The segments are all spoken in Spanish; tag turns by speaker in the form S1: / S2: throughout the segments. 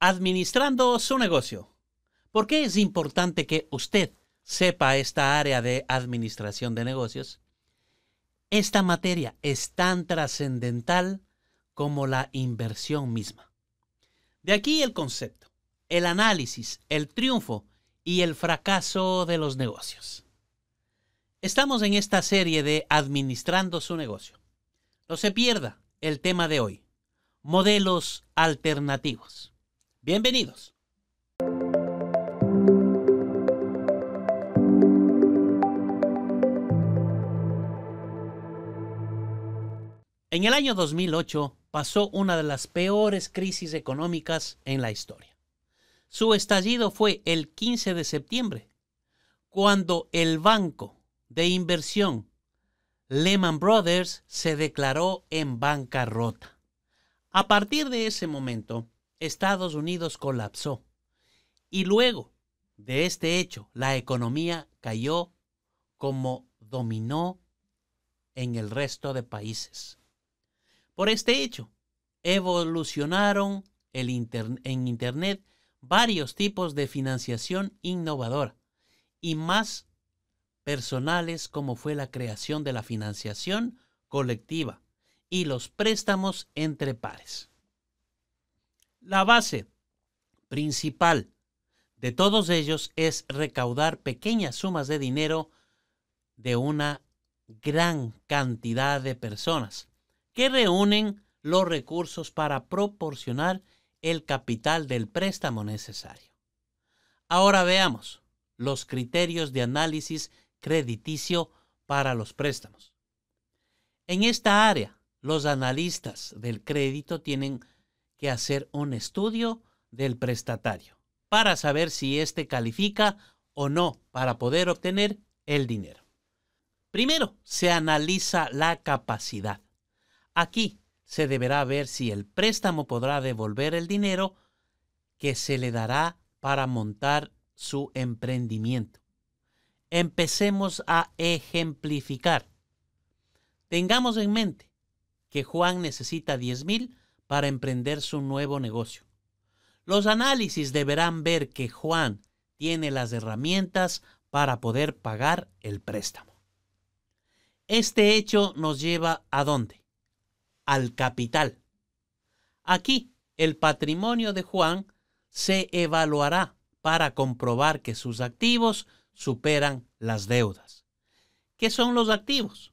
S1: administrando su negocio. ¿Por qué es importante que usted sepa esta área de administración de negocios? Esta materia es tan trascendental como la inversión misma. De aquí el concepto, el análisis, el triunfo y el fracaso de los negocios. Estamos en esta serie de Administrando su negocio. No se pierda el tema de hoy, modelos alternativos. Bienvenidos. En el año 2008 pasó una de las peores crisis económicas en la historia. Su estallido fue el 15 de septiembre, cuando el banco de inversión Lehman Brothers se declaró en bancarrota. A partir de ese momento, Estados Unidos colapsó. Y luego de este hecho, la economía cayó como dominó en el resto de países. Por este hecho, evolucionaron en Internet varios tipos de financiación innovadora y más personales como fue la creación de la financiación colectiva y los préstamos entre pares. La base principal de todos ellos es recaudar pequeñas sumas de dinero de una gran cantidad de personas que reúnen los recursos para proporcionar el capital del préstamo necesario. Ahora veamos los criterios de análisis crediticio para los préstamos. En esta área, los analistas del crédito tienen que hacer un estudio del prestatario para saber si éste califica o no para poder obtener el dinero. Primero, se analiza la capacidad. Aquí se deberá ver si el préstamo podrá devolver el dinero que se le dará para montar su emprendimiento. Empecemos a ejemplificar. Tengamos en mente que Juan necesita 10,000 para emprender su nuevo negocio. Los análisis deberán ver que Juan tiene las herramientas para poder pagar el préstamo. Este hecho nos lleva a dónde? Al capital. Aquí, el patrimonio de Juan se evaluará para comprobar que sus activos superan las deudas. ¿Qué son los activos?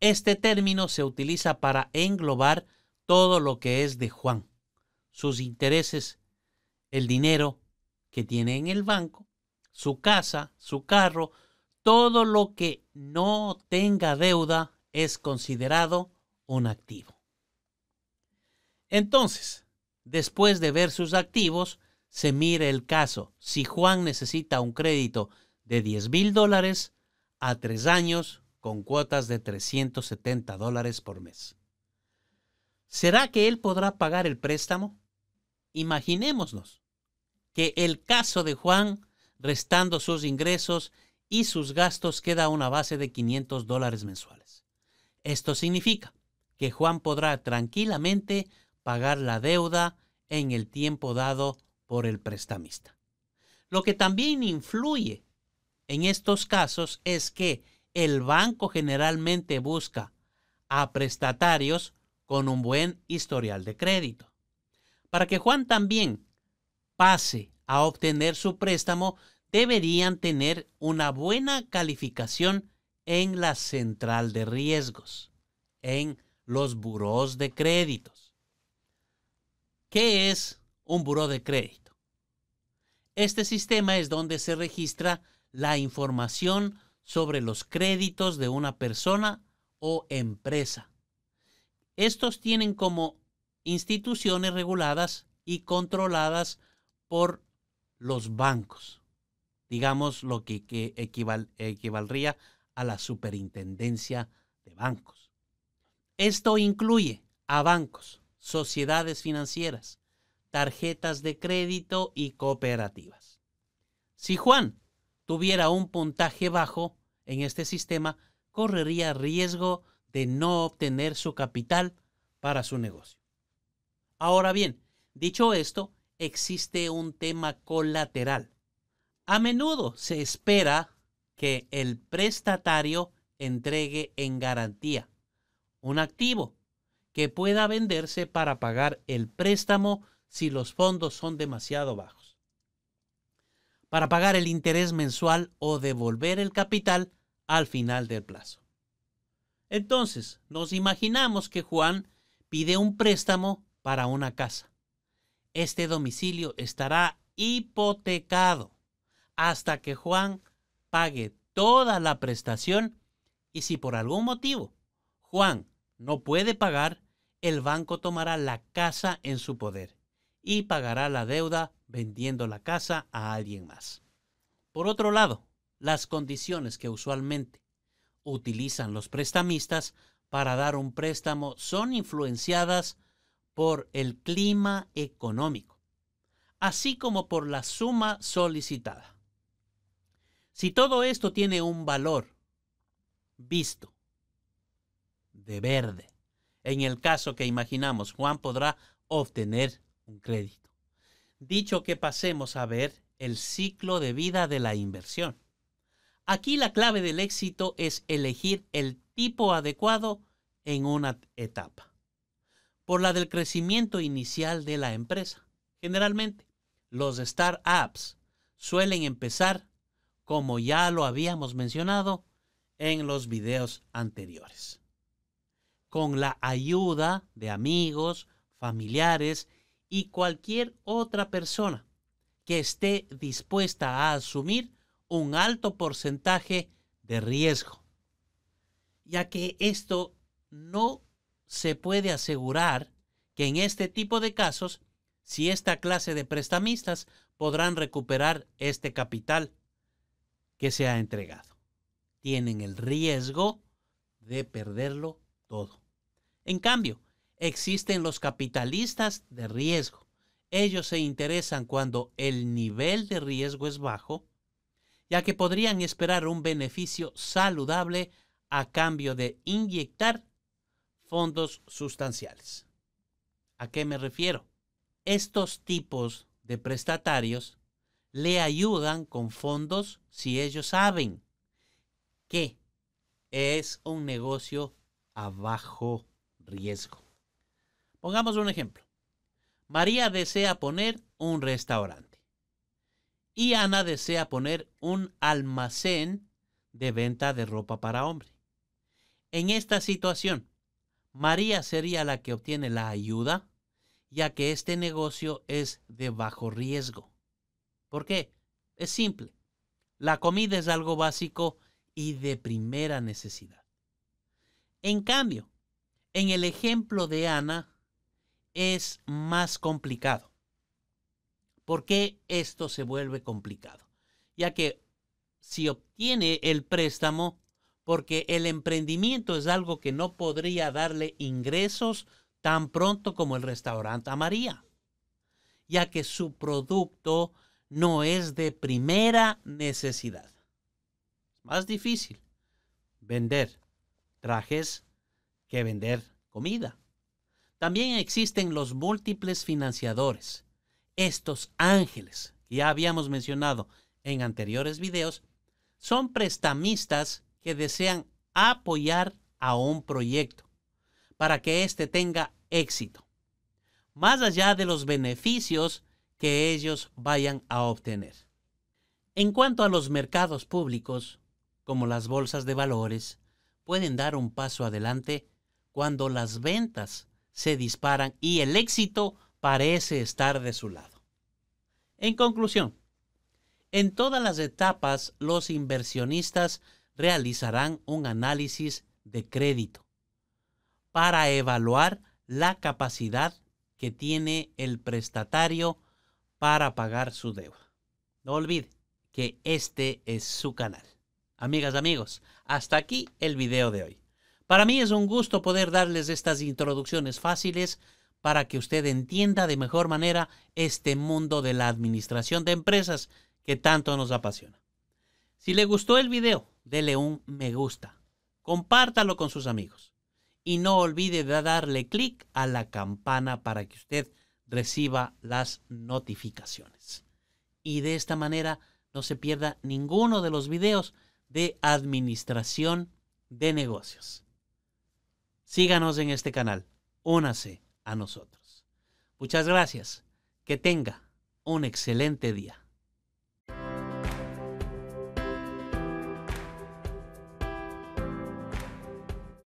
S1: Este término se utiliza para englobar todo lo que es de Juan, sus intereses, el dinero que tiene en el banco, su casa, su carro, todo lo que no tenga deuda es considerado un activo. Entonces, después de ver sus activos, se mire el caso. Si Juan necesita un crédito de 10 mil dólares a tres años con cuotas de 370 dólares por mes. ¿Será que él podrá pagar el préstamo? Imaginémonos que el caso de Juan, restando sus ingresos y sus gastos, queda una base de 500 dólares mensuales. Esto significa que Juan podrá tranquilamente pagar la deuda en el tiempo dado por el prestamista. Lo que también influye en estos casos es que el banco generalmente busca a prestatarios con un buen historial de crédito. Para que Juan también pase a obtener su préstamo, deberían tener una buena calificación en la central de riesgos, en los buros de créditos. ¿Qué es un buró de crédito? Este sistema es donde se registra la información sobre los créditos de una persona o empresa estos tienen como instituciones reguladas y controladas por los bancos, digamos lo que, equivaldría a la superintendencia de bancos. Esto incluye a bancos, sociedades financieras, tarjetas de crédito y cooperativas. Si Juan tuviera un puntaje bajo en este sistema, correría riesgo de de no obtener su capital para su negocio. Ahora bien, dicho esto, existe un tema colateral. A menudo se espera que el prestatario entregue en garantía un activo que pueda venderse para pagar el préstamo si los fondos son demasiado bajos, para pagar el interés mensual o devolver el capital al final del plazo. Entonces, nos imaginamos que Juan pide un préstamo para una casa. Este domicilio estará hipotecado hasta que Juan pague toda la prestación y si por algún motivo Juan no puede pagar, el banco tomará la casa en su poder y pagará la deuda vendiendo la casa a alguien más. Por otro lado, las condiciones que usualmente utilizan los prestamistas para dar un préstamo son influenciadas por el clima económico, así como por la suma solicitada. Si todo esto tiene un valor visto de verde, en el caso que imaginamos, Juan podrá obtener un crédito. Dicho que pasemos a ver el ciclo de vida de la inversión. Aquí la clave del éxito es elegir el tipo adecuado en una etapa. Por la del crecimiento inicial de la empresa. Generalmente, los startups suelen empezar, como ya lo habíamos mencionado en los videos anteriores, con la ayuda de amigos, familiares y cualquier otra persona que esté dispuesta a asumir un alto porcentaje de riesgo, ya que esto no se puede asegurar que en este tipo de casos, si esta clase de prestamistas podrán recuperar este capital que se ha entregado. Tienen el riesgo de perderlo todo. En cambio, existen los capitalistas de riesgo. Ellos se interesan cuando el nivel de riesgo es bajo ya que podrían esperar un beneficio saludable a cambio de inyectar fondos sustanciales. ¿A qué me refiero? Estos tipos de prestatarios le ayudan con fondos si ellos saben que es un negocio a bajo riesgo. Pongamos un ejemplo. María desea poner un restaurante y Ana desea poner un almacén de venta de ropa para hombre. En esta situación, María sería la que obtiene la ayuda, ya que este negocio es de bajo riesgo. ¿Por qué? Es simple. La comida es algo básico y de primera necesidad. En cambio, en el ejemplo de Ana, es más complicado. ¿Por qué esto se vuelve complicado? Ya que si obtiene el préstamo, porque el emprendimiento es algo que no podría darle ingresos tan pronto como el restaurante a María, ya que su producto no es de primera necesidad. Es más difícil vender trajes que vender comida. También existen los múltiples financiadores estos ángeles, que ya habíamos mencionado en anteriores videos, son prestamistas que desean apoyar a un proyecto para que éste tenga éxito, más allá de los beneficios que ellos vayan a obtener. En cuanto a los mercados públicos, como las bolsas de valores, pueden dar un paso adelante cuando las ventas se disparan y el éxito parece estar de su lado. En conclusión, en todas las etapas los inversionistas realizarán un análisis de crédito para evaluar la capacidad que tiene el prestatario para pagar su deuda. No olvide que este es su canal. Amigas, amigos, hasta aquí el video de hoy. Para mí es un gusto poder darles estas introducciones fáciles para que usted entienda de mejor manera este mundo de la administración de empresas que tanto nos apasiona. Si le gustó el video, dele un me gusta, compártalo con sus amigos y no olvide de darle clic a la campana para que usted reciba las notificaciones. Y de esta manera no se pierda ninguno de los videos de administración de negocios. Síganos en este canal. Únase a nosotros. Muchas gracias. Que tenga un excelente día.